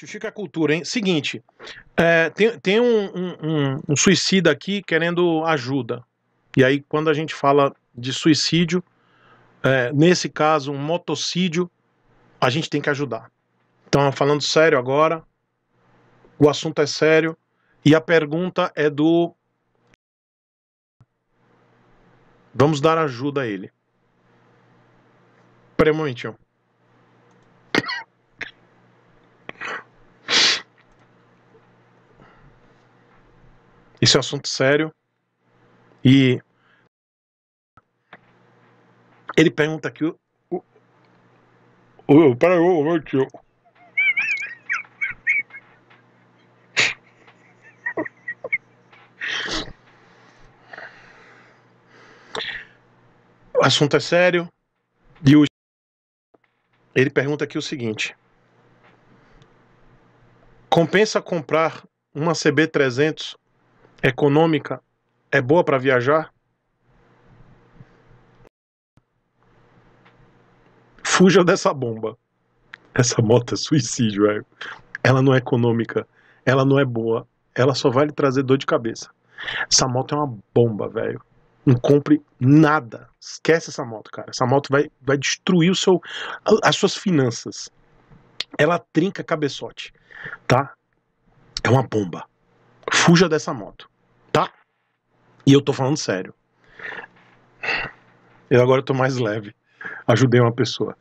Justifica a cultura, hein? Seguinte, é, tem, tem um, um, um suicida aqui querendo ajuda. E aí, quando a gente fala de suicídio, é, nesse caso, um motocídio, a gente tem que ajudar. Então, falando sério agora, o assunto é sério e a pergunta é do. Vamos dar ajuda a ele. Premonition. Isso é um assunto sério. E ele pergunta aqui. O, o, o, o tio. O assunto é sério. E o, ele pergunta aqui o seguinte: Compensa comprar uma CB300 econômica é boa para viajar? Fuja dessa bomba. Essa moto é suicídio, velho. É. Ela não é econômica, ela não é boa, ela só vai lhe trazer dor de cabeça. Essa moto é uma bomba, velho. Não compre nada. Esquece essa moto, cara. Essa moto vai, vai destruir o seu, as suas finanças. Ela trinca cabeçote, tá? É uma bomba. Fuja dessa moto, tá? E eu tô falando sério. Eu agora tô mais leve. Ajudei uma pessoa.